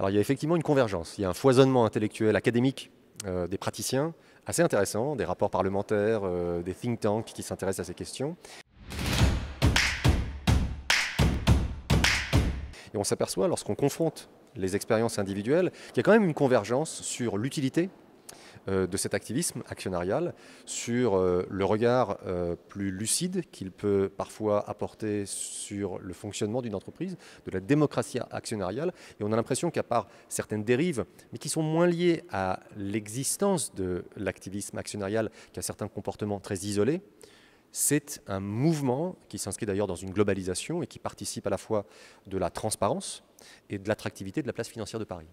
Alors il y a effectivement une convergence, il y a un foisonnement intellectuel académique euh, des praticiens assez intéressant, des rapports parlementaires, euh, des think tanks qui s'intéressent à ces questions. Et on s'aperçoit lorsqu'on confronte les expériences individuelles qu'il y a quand même une convergence sur l'utilité euh, de cet activisme actionnarial sur euh, le regard euh, plus lucide qu'il peut parfois apporter sur le fonctionnement d'une entreprise, de la démocratie actionnariale. Et on a l'impression qu'à part certaines dérives, mais qui sont moins liées à l'existence de l'activisme actionnarial qu'à certains comportements très isolés, c'est un mouvement qui s'inscrit d'ailleurs dans une globalisation et qui participe à la fois de la transparence et de l'attractivité de la place financière de Paris.